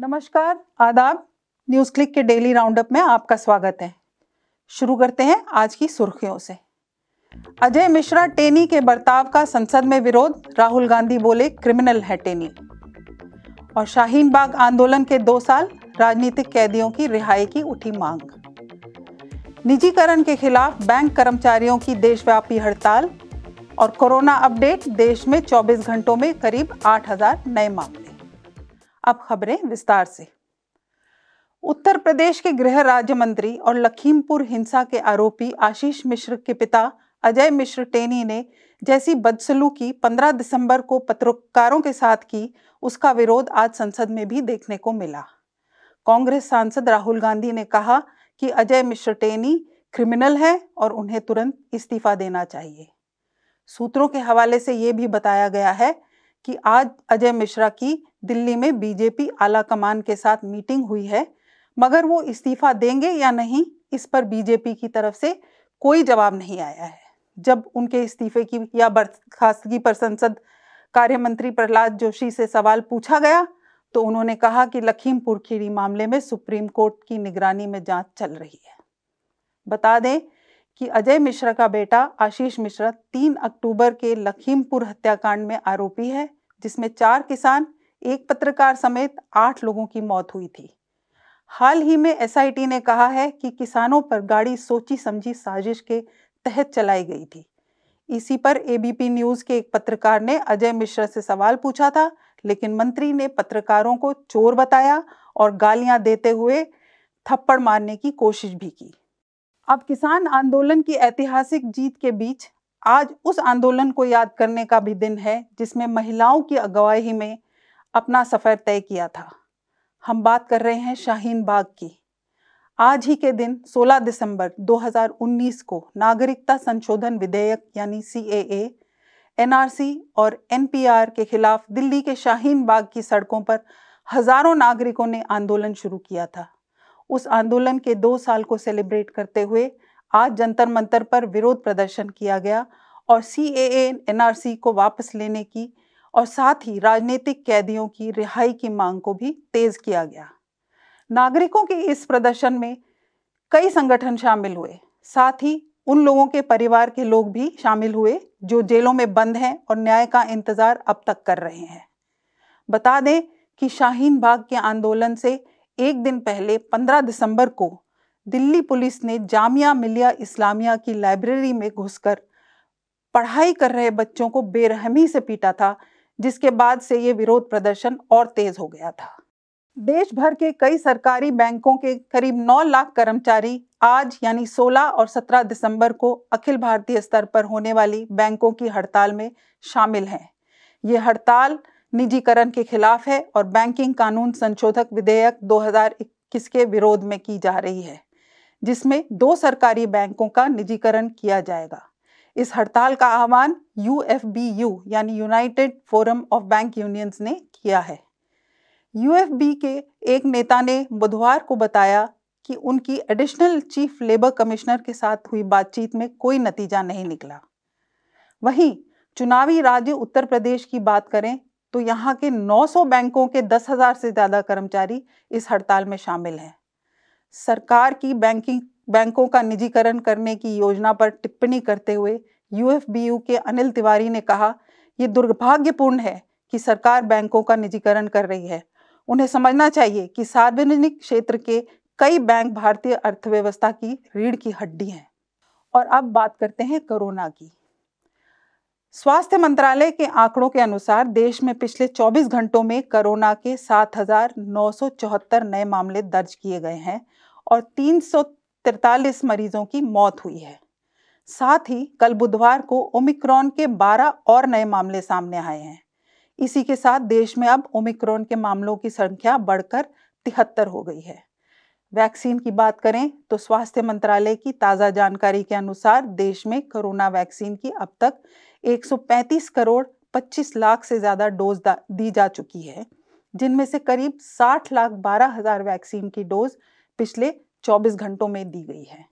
नमस्कार आदाब news click के डेली राउंडअप में आपका स्वागत है शुरू करते हैं आज की सुर्खियों से अजय मिश्रा टेनी के बर्ताव का संसद में विरोध राहुल गांधी बोले क्रिमिनल है टेनी और शाहीन बाग आंदोलन के दो साल राजनीतिक कैदियों की रिहाई की उठी मांग निजीकरण के खिलाफ बैंक कर्मचारियों की देशव्यापी हड़ताल और कोरोना अपडेट देश में 24 घंटों में करीब 8000 नए मामले अब खबरें विस्तार से उत्तर प्रदेश के गृह राज्य मंत्री और लखीमपुर हिंसा के आरोपी आशीष मिश्र के पिता अजय मिश्र टेनी ने जैसी बदसलूकी 15 दिसंबर को पत्रकारों के साथ की उसका विरोध आज संसद में भी देखने को मिला कांग्रेस सांसद राहुल गांधी ने कहा कि अजय मिश्र टेनी क्रिमिनल है और उन्हें तुरंत इस्तीफा देना चाहिए सूत्रों के हवाले से ये भी बताया गया है कि आज अजय मिश्रा की दिल्ली में बीजेपी आला कमान के साथ मीटिंग हुई है मगर वो इस्तीफा देंगे या नहीं इस पर बीजेपी की तरफ से कोई जवाब नहीं आया है जब उनके इस्तीफे की या बर्खास्तगी पर संसद कार्य मंत्री प्रहलाद जोशी से सवाल पूछा गया तो उन्होंने कहा कि लखीमपुर खीरी मामले में सुप्रीम कोर्ट की निगरानी में जांच चल रही है बता दें कि अजय मिश्रा का बेटा आशीष मिश्रा 3 अक्टूबर के लखीमपुर हत्याकांड में आरोपी है जिसमें चार किसान एक पत्रकार समेत आठ लोगों की मौत हुई थी हाल ही में एसआईटी ने कहा है कि किसानों पर गाड़ी सोची समझी साजिश के तहत चलाई गई थी इसी पर एबीपी न्यूज के एक पत्रकार ने अजय मिश्रा से सवाल पूछा था लेकिन मंत्री ने पत्रकारों को चोर बताया और गालियां देते हुए थप्पड़ मारने की कोशिश भी की अब किसान आंदोलन की ऐतिहासिक जीत के बीच आज उस आंदोलन को याद करने का भी दिन है जिसमें महिलाओं की अगुवाई में अपना सफ़र तय किया था हम बात कर रहे हैं शाहीन बाग की आज ही के दिन 16 दिसंबर 2019 को नागरिकता संशोधन विधेयक यानी सी एनआरसी और एनपीआर के खिलाफ दिल्ली के शाहीन बाग की सड़कों पर हजारों नागरिकों ने आंदोलन शुरू किया था उस आंदोलन के दो साल को सेलिब्रेट करते हुए आज जंतर मंतर पर विरोध प्रदर्शन किया गया और सी एनआरसी को वापस लेने की और साथ ही राजनीतिक कैदियों की रिहाई की मांग को भी तेज किया गया नागरिकों के इस प्रदर्शन में कई संगठन शामिल हुए साथ ही उन लोगों के परिवार के लोग भी शामिल हुए जो जेलों में बंद हैं और न्याय का इंतजार अब तक कर रहे हैं बता दें कि शाहीन बाग के आंदोलन से एक दिन पहले 15 दिसंबर को दिल्ली पुलिस ने जामिया मिलिया इस्लामिया की लाइब्रेरी में घुसकर पढ़ाई कर रहे बच्चों को बेरहमी से पीटा था जिसके बाद से ये विरोध प्रदर्शन और तेज हो गया था देश भर के कई सरकारी बैंकों के करीब 9 लाख कर्मचारी आज यानी 16 और 17 दिसंबर को अखिल भारतीय स्तर पर होने वाली बैंकों की हड़ताल में शामिल हैं ये हड़ताल निजीकरण के खिलाफ है और बैंकिंग कानून संशोधक विधेयक 2021 के विरोध में की जा रही है जिसमें दो सरकारी बैंकों का निजीकरण किया जाएगा इस हड़ताल का आह्वान यू यानी united forum of bank unions ने किया है यू एफ बी के एक नेता ने बुधवार को बताया कि उनकी एडिशनल चीफ लेबर कमिश्नर के साथ हुई बातचीत में कोई नतीजा नहीं निकला वहीं चुनावी राज्य उत्तर प्रदेश की बात करें तो यहाँ के 900 बैंकों के 10,000 से ज़्यादा कर्मचारी इस हड़ताल में शामिल हैं सरकार की बैंकिंग बैंकों का निजीकरण करने की योजना पर टिप्पणी करते हुए यूएफबीयू के अनिल तिवारी ने कहा यह दुर्भाग्यपूर्ण है कि सरकार बैंकों का निजीकरण कर रही है उन्हें समझना चाहिए कि सार्वजनिक क्षेत्र के कई बैंक भारतीय अर्थव्यवस्था की रीढ़ की हड्डी हैं और अब बात करते हैं कोरोना की स्वास्थ्य मंत्रालय के आंकड़ों के अनुसार देश में पिछले 24 घंटों में कोरोना के 7,974 नए मामले दर्ज किए गए हैं और तीन मरीजों की मौत हुई है साथ ही कल बुधवार को ओमिक्रॉन के 12 और नए मामले सामने आए हैं इसी के साथ देश में अब ओमिक्रॉन के मामलों की संख्या बढ़कर तिहत्तर हो गई है वैक्सीन की बात करें तो स्वास्थ्य मंत्रालय की ताज़ा जानकारी के अनुसार देश में कोरोना वैक्सीन की अब तक 135 करोड़ 25 लाख से ज़्यादा डोज दी जा चुकी है जिनमें से करीब 60 लाख बारह हजार वैक्सीन की डोज पिछले 24 घंटों में दी गई है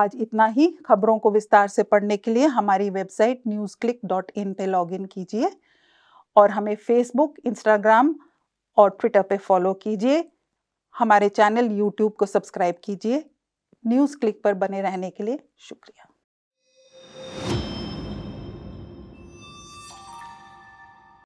आज इतना ही खबरों को विस्तार से पढ़ने के लिए हमारी website news click dot in पर लॉग इन कीजिए और हमें फेसबुक इंस्टाग्राम और ट्विटर पे फॉलो कीजिए हमारे चैनल यूट्यूब को सब्सक्राइब कीजिए न्यूज़ क्लिक पर बने रहने के लिए शुक्रिया